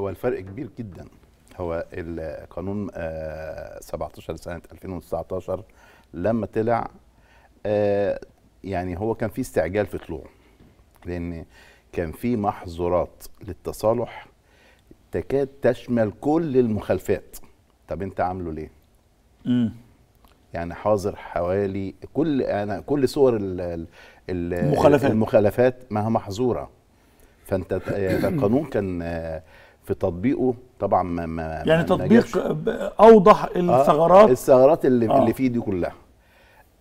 هو الفرق كبير جدا هو القانون 17 آه، سنه 2019 لما طلع آه، يعني هو كان في استعجال في طلوعه لان كان في محظورات للتصالح تكاد تشمل كل المخالفات طب انت عامله ليه امم يعني حاضر حوالي كل انا كل صور الـ الـ المخالفات المخالفات ما هي محظوره فانت آه، القانون كان في تطبيقه طبعا ما ما يعني ما تطبيق اوضح آه، الثغرات آه الثغرات اللي, آه. اللي فيه دي كلها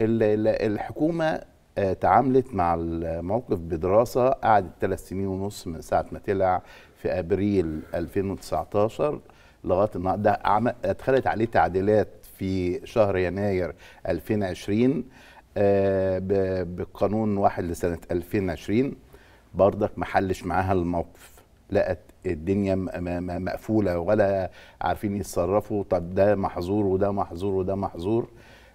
الحكومه آه تعاملت مع الموقف بدراسه قعدت ثلاث سنين ونص من ساعه ما طلع في ابريل 2019 لغايه النهارده ادخلت عليه تعديلات في شهر يناير 2020 آه بقانون واحد لسنه 2020 برضك ما حلش معاها الموقف لقت الدنيا مقفوله ولا عارفين يتصرفوا طب ده محظور وده محظور وده محظور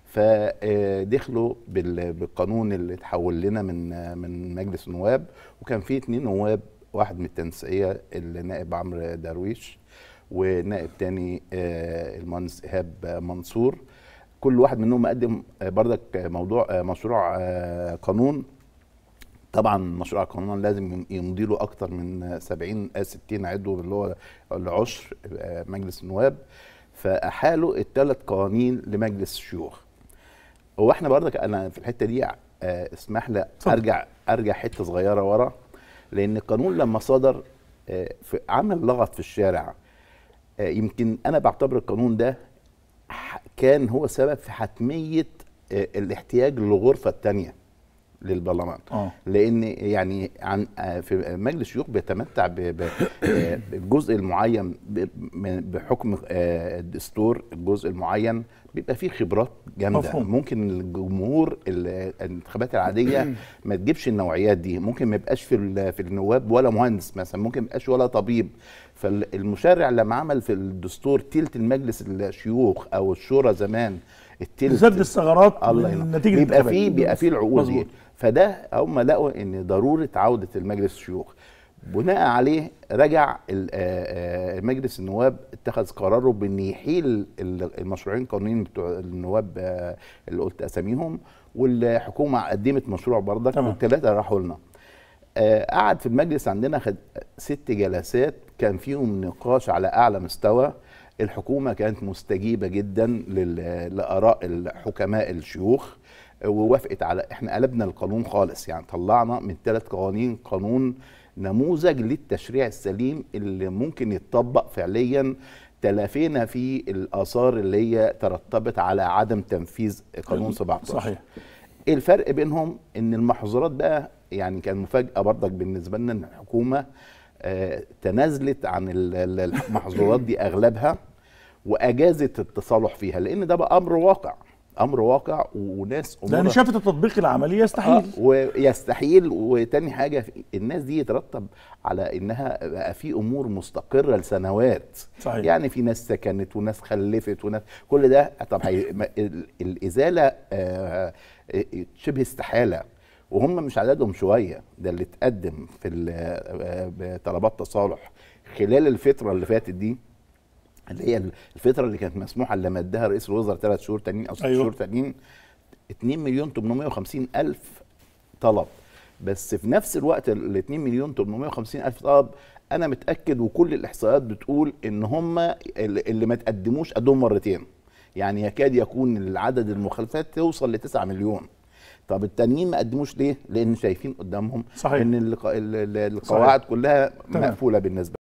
فدخلوا آه، بالقانون اللي اتحول لنا من من مجلس النواب وكان فيه اتنين نواب واحد من التنسيقيه النائب عمرو درويش ونائب تاني آه، المهندس ايهاب منصور كل واحد منهم مقدم آه، بردك موضوع مشروع قانون طبعا مشروع قانون لازم يمضي له اكثر من 70 60 عضو اللي هو العشر آه، مجلس النواب فاحالوا الثلاث قوانين لمجلس الشيوخ هو احنا برضك انا في الحته دي آه، اسمح لي ارجع ارجع حته صغيره ورا لان القانون لما صدر آه، عمل لغط في الشارع يمكن انا بعتبر القانون ده كان هو سبب في حتميه الاحتياج للغرفه الثانيه للبرلمان آه. لان يعني عن آه، في مجلس الشيوخ بيتمتع بالجزء آه، المعين بحكم آه، الدستور الجزء المعين بيبقى فيه خبرات جامده مفهوم. ممكن الجمهور الانتخابات العاديه ما تجيبش النوعيات دي ممكن ما يبقاش في في النواب ولا مهندس مثلا ممكن ما يبقاش ولا طبيب فالمشرع لما عمل في الدستور تلت المجلس الشيوخ او الشورى زمان التلت زاد الثغرات نتيجه بيبقى فيه بيبقى فيه العقود دي فده هم لقوا ان ضروره عوده المجلس الشيوخ بناء عليه رجع آه، آه، مجلس النواب اتخذ قراره بان يحيل المشروعين القانونيين بتوع النواب آه، اللي قلت اساميهم والحكومه قدمت مشروع برضك والثلاثه راحوا لنا قعد في المجلس عندنا خد ست جلسات كان فيهم نقاش على اعلى مستوى الحكومه كانت مستجيبه جدا لاراء الحكماء الشيوخ ووافقت على احنا قلبنا القانون خالص يعني طلعنا من ثلاث قوانين قانون نموذج للتشريع السليم اللي ممكن يتطبق فعليا تلافينا فيه الاثار اللي هي ترتبت على عدم تنفيذ قانون 17 صحيح الفرق بينهم ان المحظورات بقى يعني كان مفاجاه برضك بالنسبه لنا ان الحكومه تنازلت عن المحظورات دي اغلبها واجازت التصالح فيها لان ده بقى امر واقع امر واقع وناس امور لان شافت التطبيق العملي يستحيل آه ويستحيل وتاني حاجه الناس دي يترتب على انها بقى في امور مستقره لسنوات صحيح. يعني في ناس سكنت وناس خلفت وناس كل ده طب الازاله آه،, آه شبه استحاله وهم مش عددهم شويه ده اللي اتقدم في آه، آه، طلبات تصالح خلال الفتره اللي فاتت دي اللي هي الفتره اللي كانت مسموحه لما اداها رئيس الوزراء ثلاث شهور تانيين او ست أيوة. شهور تانيين 2 مليون 850 الف طلب بس في نفس الوقت ال 2 مليون 850 الف طلب انا متاكد وكل الاحصائيات بتقول ان هم اللي ما تقدموش قدهم مرتين يعني يكاد يكون العدد المخالفات توصل ل 9 مليون طب التانيين ما قدموش ليه؟ لان شايفين قدامهم صحيح. ان القواعد صحيح. كلها مقفوله بالنسبه